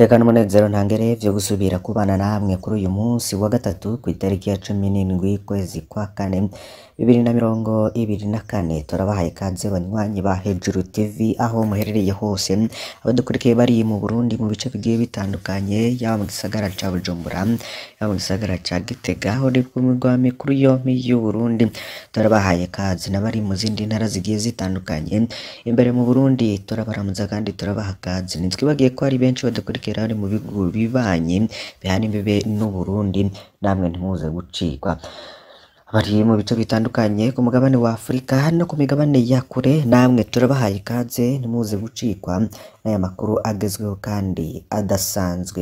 mutekano munezero ntangerebye gusubira kubana namwe kuri uyu munsi wa gatatu ku itariki ya cumi n'indwi kwezi kwa kane bibiri na mirongo ibiri na kane turabahaye kanze banywanyi ba hejuru tv aho muherereye hose abadukurikiye bari mu burundi mu bice bigiye bitandukanye yaba mu gisagara cya bujumbura yaba mu gisagara cya gitega aho riri kumurwa mikuru yombi y'u burundi turabahaye kanze n'abari mu zindi ntara zigiye zitandukanye imbere mu burundi turabaramutsa kandi turabaha kanze ntitwibagiye ko hari benshi badukurikiye ubukerarugendo mu bihugu bibanye bihana imbibe n'u Burundi namwe ntimuze gucikwa bari mu bice bitandukanye ku mugabane wa Afurika no ku migabane ya kure namwe turabahaye ikaze ntimuze gucikwa n'aya makuru agezweho kandi adasanzwe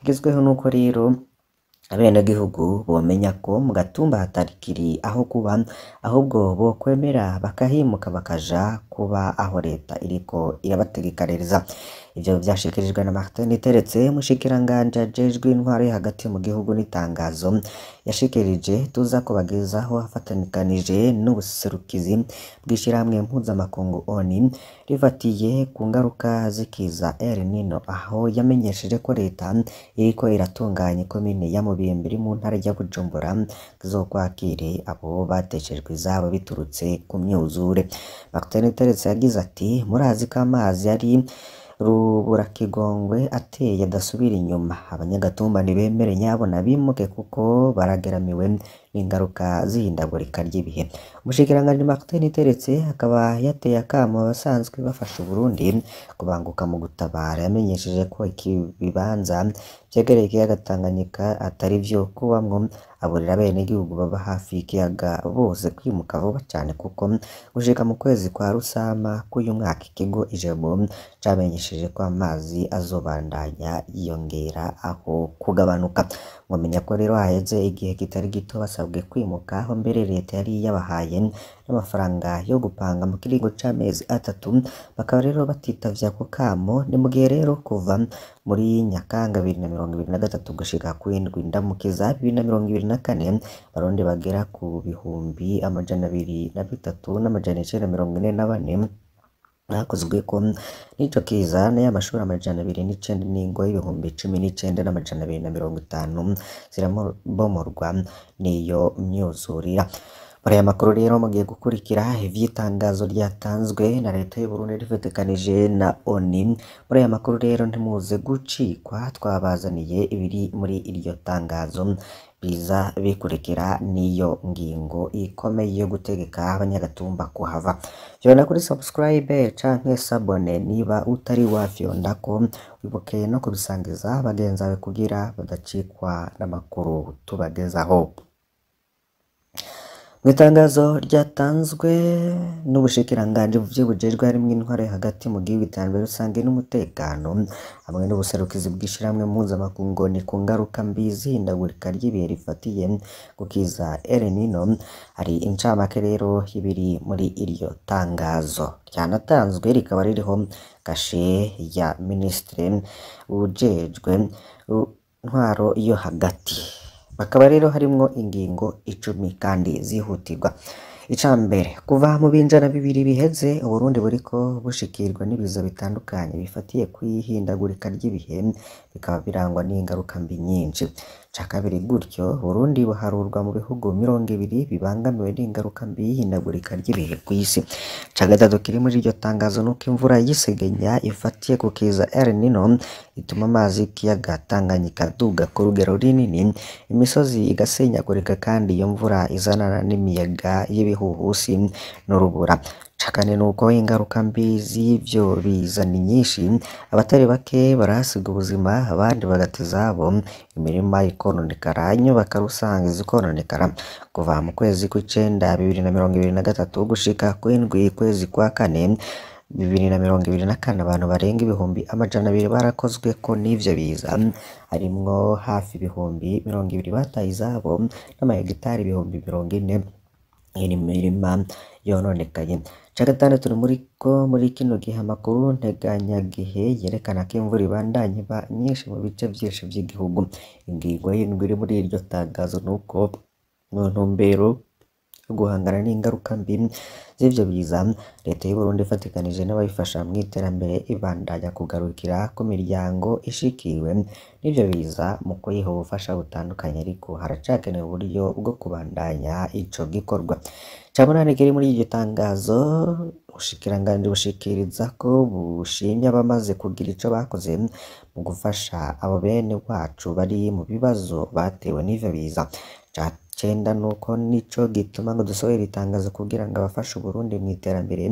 agezweho nuko rero abenegihugu bamenya ko mu gatumba hatarikiri aho kuba ahubwo bo kwemera bakahimuka bakaja kuba aho leta iriko irabategekaniriza Ibyo byashyikirijwe na Martin Teretse umushikiranganji ajejwe intwaro hagati mu gihugu n'itangazo yashikirije tuza kubagezaho afatanikanije n'ubuserukizi bw'ishirahamwe mpuzamakungu oni rifatiye ku ngaruka z'ikiza El Nino aho yamenyesheje ko leta iriko iratunganya ikomine ya Mubimbi iri mu ntara ya Bujumbura izokwakire abo bateshejwe izabo biturutse ku myuzure Martin Teretse yagize ati murazi ko amazi yari Ruburakigongwe ateye adasubira inyuma, abanyagatumba nibemere nyabona bimuke kuko baragaramiwe ingaruka z'ihindagurika ry'ibihe umushikiranganji Martin Teretse akaba yateye akamo abasanzwe bafasha Burundi kubanguka mu gutabara yamenyesheje ko iki bibanza byegereye ikiyaga Tanganyika atari vyo kubamwo aburira abenegihugu baba hafi y'ikiyaga bose kwimuka vuba cyane kuko gushika mu kwezi kwa Rusama k'uyu mwaka ikigo Ijabo cyamenyesheje ko amazi azobandanya yiyongera aho kugabanuka ngo menya ko rero haheze igihe kitari gito basa basabwe kwimuka aho mbere leta yari yabahaye n'amafaranga yo gupanga mu kiringo cy'amezi atatu bakaba rero batitavya ako kamo ni mu gihe rero kuva muri nyakanga bibiri na mirongo ibiri na gatatu gushika ku indwi ndamukiza bibiri na mirongo ibiri na kane barundi bagera ku bihumbi amajana abiri na bitatu n'amajana icenda mirongo ine na bane hakozwe ko n'icyo kizane y'amashuri amajana abiri n'icyenda n'ingo y'ibihumbi cumi n'icyenda n'amajana abiri na mirongo itanu ziramomorwa n'iyo myuzurira Muri makuru rero mugiye gukurikira ivy'itangazo ryatanzwe na leta y'Uburundi rifetekanije na ONU. Muri aya makuru rero ntimuze gucikwa, twabazaniye ibiri muri iryo tangazo biza bikurikira n'iyo ngingo ikomeye yo gutegeka abanyagatumba kuhava. Fyonda kuri subscribe canke sabone niba utari wafyonda ko wibuke no kubisangiza bagenzi bawe kugira badacikwa n'amakuru tubagezaho. mu itangazo ryatanzwe n'ubushikiranganji mu by'ubujejwe harimo intware hagati mu gihugu rusange n'umutekano hamwe n'ubuserukizi bw'ishyirahamwe mpuzamakungu ni ku ngaruka mbi z'ihindagurika ry'ibihe rifatiye ku kiza hari incamake rero ibiri muri iryo tangazo ryanatanzwe rikaba ririho kashe ya minisitiri ujejwe intwaro yo hagati hakaba rero harimo ingingo icumi kandi zihutirwa icambere kuva mu binjana bibiri biheze uburundi buriko bushikirwa n'ibiza bitandukanye bifatiye ku ihindagurika ry'ibihe bikaba birangwa n'ingaruka mbi nyinshi cya kabiri gutyo Burundi buharurwa mu bihugu mirongo ibiri bibangamiwe n'ingaruka mbi y'ihindagurika ry'ibihe ku isi cagatatu gatatu kiri muri iryo tangazo ni uko imvura y'isegenya ifatiye ku kiza El Nino ituma amazi y'ikiyaga Tanganyika aduga ku rugero runini imisozi igasenyagurika kandi iyo mvura izanana n'imiyaga y'ibihuhusi n'urubura Cakane ni uko ingaruka mbi z'ivyo biza ni nyinshi, abatari bake barahasiga ubuzima, abandi bagata izabo, imirima ikononekara, inyubaka rusange zikononekara. Kuva mu kwezi kw'icenda bibiri na mirongo ibiri na gatatu gushika kw'indwi kwezi kwa kane bibiri na mirongo ibiri na kane, abantu barenga ibihumbi amajana abiri ko n’ibyo biza, harimwo hafi ibihumbi mirongo ibiri bataye izabo n'amahegitari ibihumbi mirongo ine y'imirima yononekaye. Icya gatandatu muri ko muri kino gihe amakuru nteganyagihe yerekana ko imvura ibandanya iba nyinshi mu bice byinshi by'igihugu. Ingingo y'indwi iri muri iryo tangazo ni uko mu ntumbero yo guhangana n'ingaruka mbi z'ibyo biza leta y'u Burundi ifatikanije n'abayifasha mu iterambere ibandanya kugarukira ku miryango ishikiwe n'ibyo biza mu kuyiha ubufasha butandukanye ariko haracakenewe uburyo bwo kubandanya icyo gikorwa cyamunani kiri muri iryo tangazo ubushikiranganji bushikiriza ko bushimye abamaze kugira icyo bakoze mu gufasha abo bene wacu bari mu bibazo batewe n'ivyo biza Cenda nuko nico gituma ngo dusohora itangazo kugira ngo abafashe u Burundi mu iterambere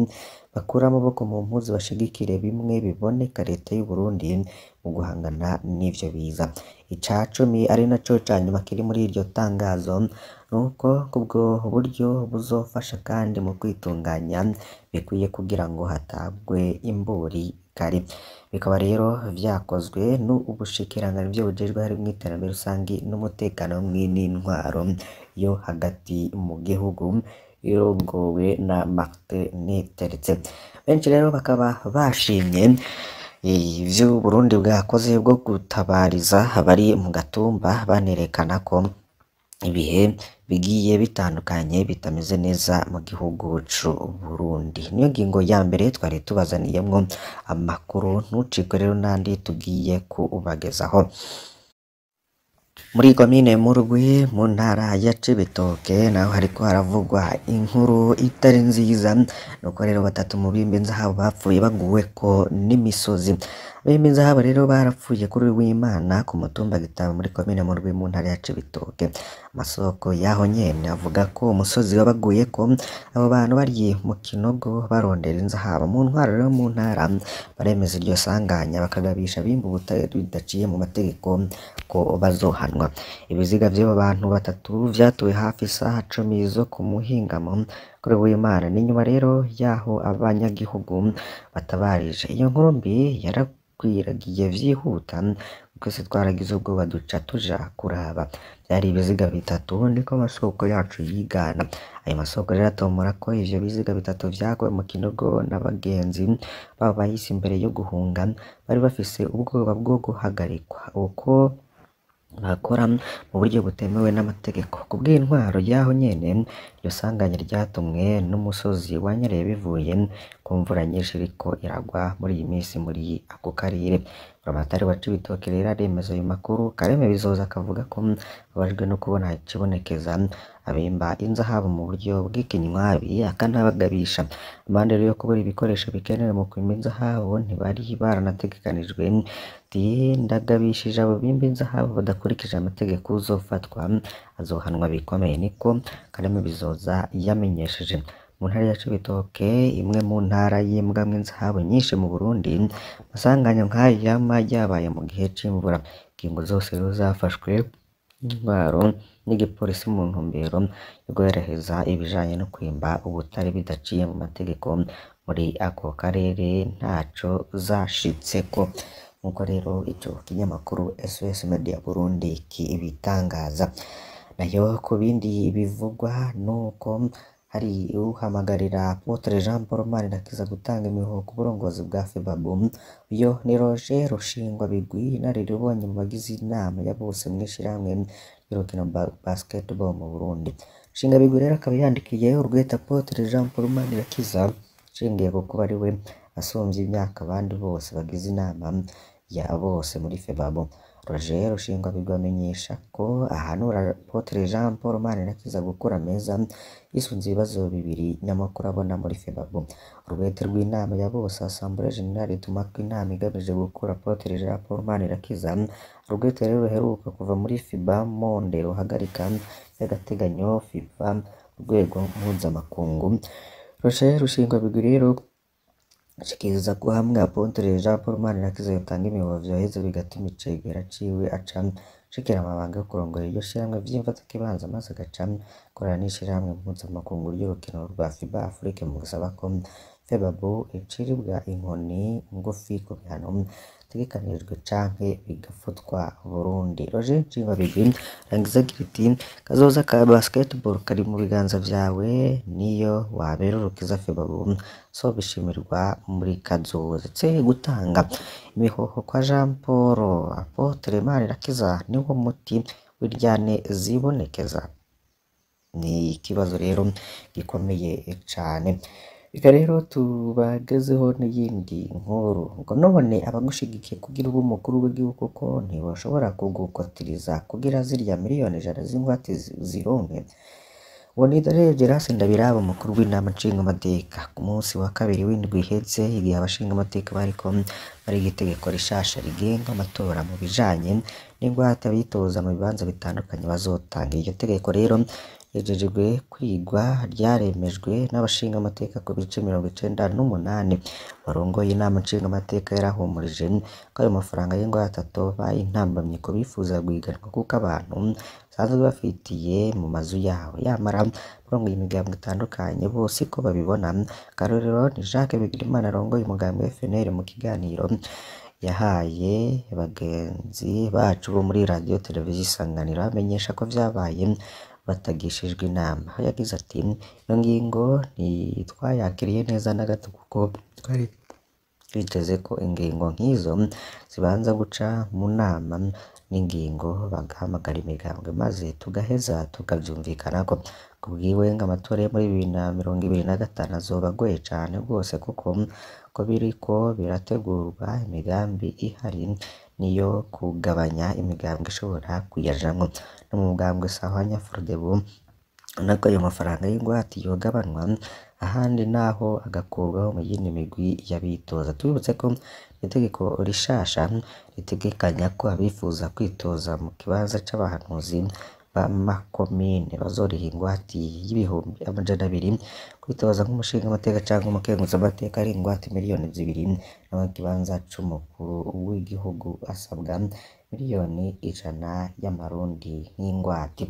bakure amaboko mu mpuzu bashigikire bimwe biboneka leta y'u Burundi mu guhangana n’ibyo biza ica cumi ari naco ca nyuma kiri muri iryo tangazo nuko kubwo buryo buzofasha kandi mu kwitunganya bikwiye kugira ngo hatabwe imburi kare bikaba rero byakozwe vyakozwe n'ubushikiranganji bujejwe mu iterambere rusange n'umutekano mw'intwaro yo hagati mu gihugu irongowe na Martin Niteretse benshi rero bakaba bashimye ivyo Burundi bwakoze bwo gutabariza abari mu gatumba banerekana ko ibihe bigiye bitandukanye bitameze neza mu gihugu c'u Burundi niyo ngingo ya mbere twari tubazaniyemwo amakuru ntucikwe rero n'andi tugiye kubagezaho Muri komine Murwi mu ntara ya Cibitoke naho hariko haravugwa inkuru itari nziza nuko rero batatu mu bimbi b'impenzahabu bapfuye baguwe ko n'imisozi. Bemeza rero barapfuye kuri uyu w'Imana ku mutumba Gitaba muri komine Murwi mu ntara ya Cibitoke. Amasoko yaho nyene avuga ko umusozi wabaguye ko abo bantu bari mu Kinogo barondera inzahaba mu ntwaro rero mu ntara baremeza iryo sanganya bakagabisha bimbu bidaciye mu mategeko ko bazohanwa. Ibiziga byabo bantu batatu vyatuwe hafi isaha cumi zo kumuhingamo kuri w'Imana. Ni nyuma rero yaho abanyagihugu batabarije. Iyo nkurumbi yara twiyiragiye byihuta twese twaragize ubwoba duca tuja kuraba byari ibiziga bitatu ko amasoko yacu yigana ayo masoko rero atombora ko ibyo biziga bitatu vyaguwe mu kinogo na bagenzi babo bahise imbere yo guhunga bari bafise ubwoba bwo guhagarikwa uko bakora mu buryo butemewe n'amategeko ku bw'intwaro y'aho nyene iryo sanganya ryatumwe n'umusozi wanyereye bivuye ku mvura nyinshi iriko iragwa muri iyi minsi muri ako karere abatari baca ibitoki rero ayo makuru kareme bizoza akavuga ko babajwe no kubona ikibonekeza abemba inzahaba mu buryo bw'ikinywabi akanabagabisha impande yo kubura ibikoresho bikenewe mu kwimba inzahabo ntibari baranategekanijwe ati ndagabishije abo bimba inzahabo badakurikije amategeko uzofatwa azohanwa bikomeye niko kareme bizoza yamenyesheje mu ntara ya Cibitoke imwe mu ntara y'imbwamwe zahabu nyinshi mu Burundi masanganya nk'aya yama yabaye mu gihe c'imvura ingingo zose rero zafashwe intwaro n'igipolisi mu ntumbero yo guherereza ibijanye no kwimba ubutare bidaciye mu mategeko muri ako karere ntacyo zashitse ko nk'uko rero icyo kinyamakuru SOS Media Burundi kibitangaza nayo ku bindi bivugwa nuko hari uhamagarira Apotre Jean Paul Manirakiza gutanga imihoho ku burongozi bwa FEBABOM uyo ni Roger Rushingwa Bigwi inararibonye mu bagize inama ya bose mu ishyirahamwe ry'urukino basketball mu Burundi Rushingwa Bigwi rero akaba yandikiye urweta Apotre Jean Paul Manirakiza nshingiye ku kuba ari we asumbye imyaka abandi bose bagize inama ya bose muri FEBABOM Roger Rushingwabigwi amenyesha ko ahanura Apotre Jean Paul Manirakiza gukura meza yisunze ibibazo bibiri nyamukuru abona muri Febabu urwete rw'inama ya bose Assemblée Générale itumatwa inama igamije gukura Apotre Jean Paul Manirakiza urwete rero ruheruka kuva muri FIBA monde ruhagarika by'agateganyo FIBA urwego mpuzamakungu Roger Rushingwabigwi rero Ashikiriza ko hamwe Apotre Jean Paul Manirakiza yotanga imiyobozi yaheze bigatuma icegera ciwe acamwo ashikira amabanga yo kurongora iryo shirahamwe vy'imfatakibanza maze acamwo akorana n'ishirahamwe mpuzamakungu ry'urukino rwa FIBA Africa mu gusaba ko FEBABOO iciribwa inkoni ngufi ku bihano bitikanirijwe canke bigafatwa Burundi Roger Nshimabigwi arangiza agira ati kazoza ka basketball kari mu biganza byawe niyo waberurukiza Febabu so bishimirwa muri kazoza tse gutanga imihoho kwa Jean Paul Apotre Manirakiza niwo muti w'iryane zibonekeza ni ikibazo rero gikomeye cyane reka rero tubagezeho n'iyindi nkuru ngo none abagushigikiye kugira ubu umukuru w'igihugu ko ntibashobora kugukotiriza kugira zirya miliyoni ijana z'ingwate zirumve Bonidore Gerase Ndabiraba umukuru w'inama nshingamateka ku munsi wa kabiri w'indwi ihetse igihe abashingamateka bariko bari itegeko rishasha rigenga amatora mu bijanye n'ingwate abitoza mu bibanza bitandukanye bazotanga iryo tegeko rero rijejwe kwigwa ryaremejwe n'abashinga amateka ku bice mirongo icyenda n'umunani barongoye inama nshingamateka amateka yarahumurije ko ayo mafaranga y'ingwate atatu intambamyi ku bifuza guhiganwa kuko abantu basanzwe bafitiye mu mazu yawe yamara barongoye imigambi itandukanye bose ko babibona akarorero ni Jacques Bigirimana arongoye umugambi wa FNL mu kiganiro yahaye bagenzi bacu bo muri radiyo televiziyo isanganiro bamenyesha ko vyabaye batagishijwe inama aho yagize ati “Iyo ngingo ntitwayakiriye neza na gato kuko twari twiteze ko ingingo nk'izo zibanza guca mu nama n'ingingo bagahamagara imigambwe maze tugaheza tukabyumvikanako kubwiwe ngo amatora yo muri bibiri na mirongo ibiri na gatanu azoba agoye cyane rwose kuko uko biriko birategurwa imigambi ihari n'iyo kugabanya imigambwe ishobora kuyajamo no mu mugambwe Sahwanya Fordebu nako ayo mafaranga y'ingwate yogabanwa ahandi naho agakurwaho mu yindi migwi y'abitoza tubibutse ko itegeko rishasha ritegekanya ko abifuza kwitoza mu kibanza cy’abahanuzi. ba makomine bazoriha ingwate y'ibihumbi amajana abiri kwitoza nk'umushingamateka cyangwa umukenguzamateka ari ingwate miliyoni zibiri n'amakibanza c'umukuru w'igihugu asabwa miliyoni ijana y'amarundi nk'ingwate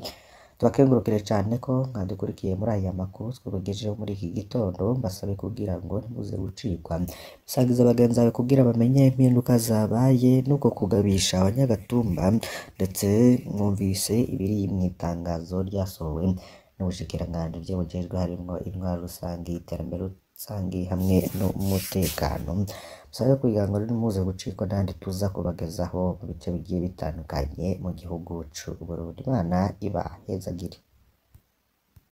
tubakengurukire cyane ko mwadukurikiye muri aya makuru twabagejeho muri iki gitondo mbasabe kugira ngo ntimuze gucikwa musagiza bagenzi bawe kugira bamenye impinduka zabaye n'uko kugabisha abanyagatumba ndetse mwumvise ibiri mu itangazo ryasohowe n'ubushikiranganji bw'ubujejwe harimo intwaro rusange iterambere rusange hamwe n'umutekano sabe kugira rero muze gucikwa n'andi tuza kubagezaho mu bice bigiye bitandukanye mu gihugu cy'u Burundi Imana ibahezagire